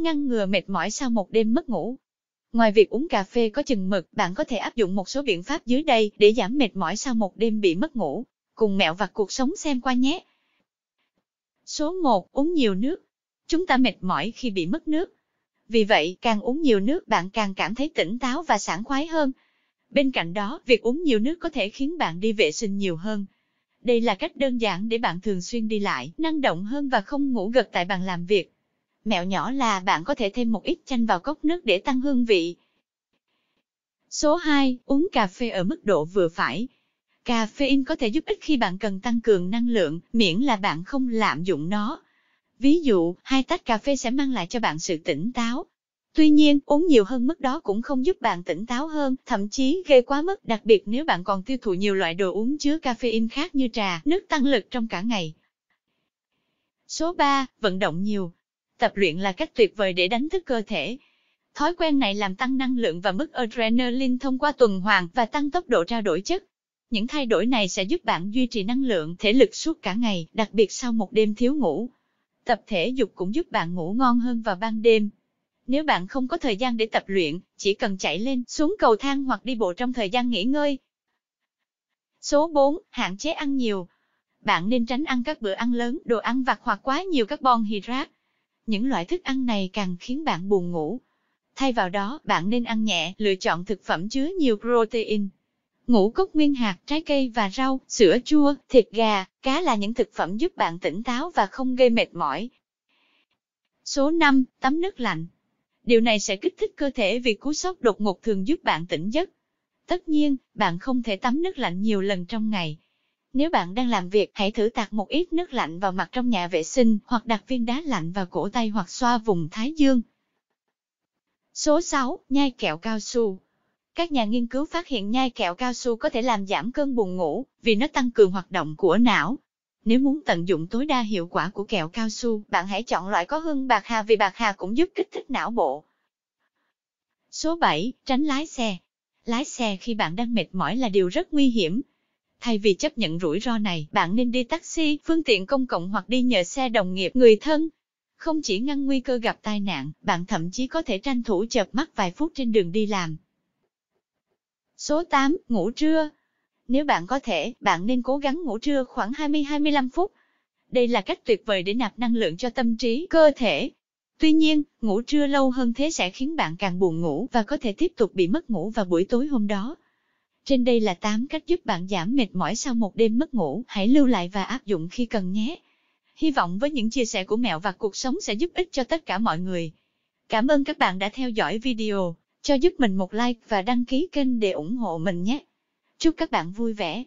ngăn ngừa mệt mỏi sau một đêm mất ngủ. Ngoài việc uống cà phê có chừng mực, bạn có thể áp dụng một số biện pháp dưới đây để giảm mệt mỏi sau một đêm bị mất ngủ. Cùng mẹo và cuộc sống xem qua nhé. Số 1. Uống nhiều nước. Chúng ta mệt mỏi khi bị mất nước. Vì vậy, càng uống nhiều nước bạn càng cảm thấy tỉnh táo và sảng khoái hơn. Bên cạnh đó, việc uống nhiều nước có thể khiến bạn đi vệ sinh nhiều hơn. Đây là cách đơn giản để bạn thường xuyên đi lại, năng động hơn và không ngủ gật tại bàn làm việc mẹo nhỏ là bạn có thể thêm một ít chanh vào cốc nước để tăng hương vị. Số 2. Uống cà phê ở mức độ vừa phải. Caffeine có thể giúp ích khi bạn cần tăng cường năng lượng, miễn là bạn không lạm dụng nó. Ví dụ, hai tách cà phê sẽ mang lại cho bạn sự tỉnh táo. Tuy nhiên, uống nhiều hơn mức đó cũng không giúp bạn tỉnh táo hơn, thậm chí gây quá mức, đặc biệt nếu bạn còn tiêu thụ nhiều loại đồ uống chứa caffeine khác như trà, nước tăng lực trong cả ngày. Số 3. Vận động nhiều Tập luyện là cách tuyệt vời để đánh thức cơ thể. Thói quen này làm tăng năng lượng và mức adrenaline thông qua tuần hoàn và tăng tốc độ trao đổi chất. Những thay đổi này sẽ giúp bạn duy trì năng lượng thể lực suốt cả ngày, đặc biệt sau một đêm thiếu ngủ. Tập thể dục cũng giúp bạn ngủ ngon hơn vào ban đêm. Nếu bạn không có thời gian để tập luyện, chỉ cần chạy lên, xuống cầu thang hoặc đi bộ trong thời gian nghỉ ngơi. Số 4. Hạn chế ăn nhiều. Bạn nên tránh ăn các bữa ăn lớn, đồ ăn vặt hoặc quá nhiều carbon hydrate những loại thức ăn này càng khiến bạn buồn ngủ. Thay vào đó, bạn nên ăn nhẹ, lựa chọn thực phẩm chứa nhiều protein. Ngũ cốc nguyên hạt, trái cây và rau, sữa chua, thịt gà, cá là những thực phẩm giúp bạn tỉnh táo và không gây mệt mỏi. Số 5. Tắm nước lạnh Điều này sẽ kích thích cơ thể vì cú sốc đột ngột thường giúp bạn tỉnh giấc. Tất nhiên, bạn không thể tắm nước lạnh nhiều lần trong ngày, nếu bạn đang làm việc, hãy thử tạt một ít nước lạnh vào mặt trong nhà vệ sinh hoặc đặt viên đá lạnh vào cổ tay hoặc xoa vùng thái dương. Số 6. Nhai kẹo cao su Các nhà nghiên cứu phát hiện nhai kẹo cao su có thể làm giảm cơn buồn ngủ vì nó tăng cường hoạt động của não. Nếu muốn tận dụng tối đa hiệu quả của kẹo cao su, bạn hãy chọn loại có hương bạc hà vì bạc hà cũng giúp kích thích não bộ. Số 7. Tránh lái xe Lái xe khi bạn đang mệt mỏi là điều rất nguy hiểm, Thay vì chấp nhận rủi ro này, bạn nên đi taxi, phương tiện công cộng hoặc đi nhờ xe đồng nghiệp, người thân. Không chỉ ngăn nguy cơ gặp tai nạn, bạn thậm chí có thể tranh thủ chợp mắt vài phút trên đường đi làm. Số 8. Ngủ trưa Nếu bạn có thể, bạn nên cố gắng ngủ trưa khoảng 20-25 phút. Đây là cách tuyệt vời để nạp năng lượng cho tâm trí, cơ thể, Tuy nhiên, ngủ trưa lâu hơn thế sẽ khiến bạn càng buồn ngủ và có thể tiếp tục bị mất ngủ vào buổi tối hôm đó. Trên đây là 8 cách giúp bạn giảm mệt mỏi sau một đêm mất ngủ, hãy lưu lại và áp dụng khi cần nhé. Hy vọng với những chia sẻ của mẹo và cuộc sống sẽ giúp ích cho tất cả mọi người. Cảm ơn các bạn đã theo dõi video, cho giúp mình một like và đăng ký kênh để ủng hộ mình nhé. Chúc các bạn vui vẻ.